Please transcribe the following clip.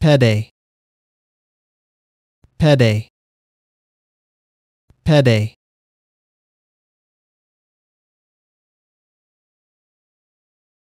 pede pede pede